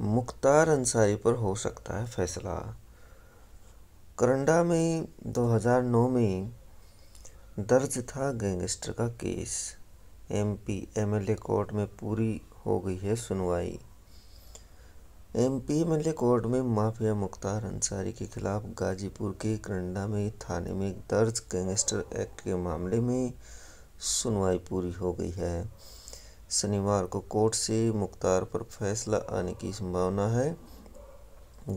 मुख्तार अंसारी पर हो सकता है फैसला करंडा में 2009 में दर्ज था गैंगस्टर का केस एमपी एमएलए कोर्ट में पूरी हो गई है सुनवाई एमपी एमएलए कोर्ट में माफिया मुख्तार अंसारी के खिलाफ गाजीपुर के करंडा में थाने में दर्ज गैंगस्टर एक्ट के मामले में सुनवाई पूरी हो गई है शनिवार को कोर्ट से मुख्तार पर फैसला आने की संभावना है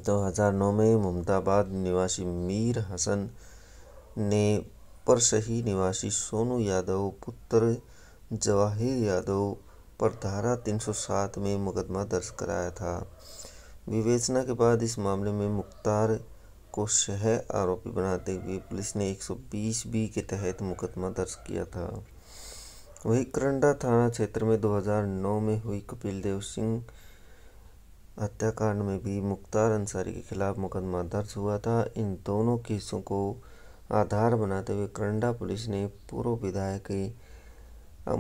2009 में मुमदाबाद निवासी मीर हसन ने पर सही निवासी सोनू यादव पुत्र जवाहिर यादव पर धारा 307 में मुकदमा दर्ज कराया था विवेचना के बाद इस मामले में मुख्तार को शह आरोपी बनाते हुए पुलिस ने 120 बी के तहत मुकदमा दर्ज किया था वहीं करंडा थाना क्षेत्र में 2009 में हुई कपिल देव सिंह हत्याकांड में भी मुख्तार अंसारी के खिलाफ मुकदमा दर्ज हुआ था इन दोनों केसों को आधार बनाते हुए करंडा पुलिस ने पूर्व विधायक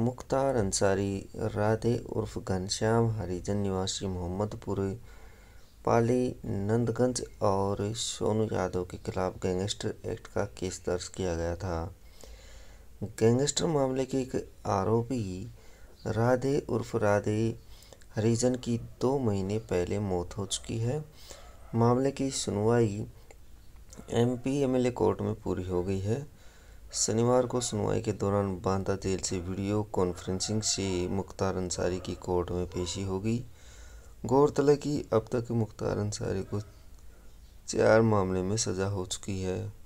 मुख्तार अंसारी राधे उर्फ घनश्याम हरिजन निवासी मोहम्मदपुर पाली नंदगंज और सोनू यादव के खिलाफ गैंगस्टर एक्ट का केस दर्ज किया गया था गैंगस्टर मामले के एक आरोपी राधे उर्फ राधे हरिजन की दो महीने पहले मौत हो चुकी है मामले की सुनवाई एमपी एमएलए कोर्ट में पूरी हो गई है शनिवार को सुनवाई के दौरान बांदा जेल से वीडियो कॉन्फ्रेंसिंग से मुख्तार अंसारी की कोर्ट में पेशी होगी गौरतलब कि अब तक मुख्तार अंसारी को चार मामले में सज़ा हो चुकी है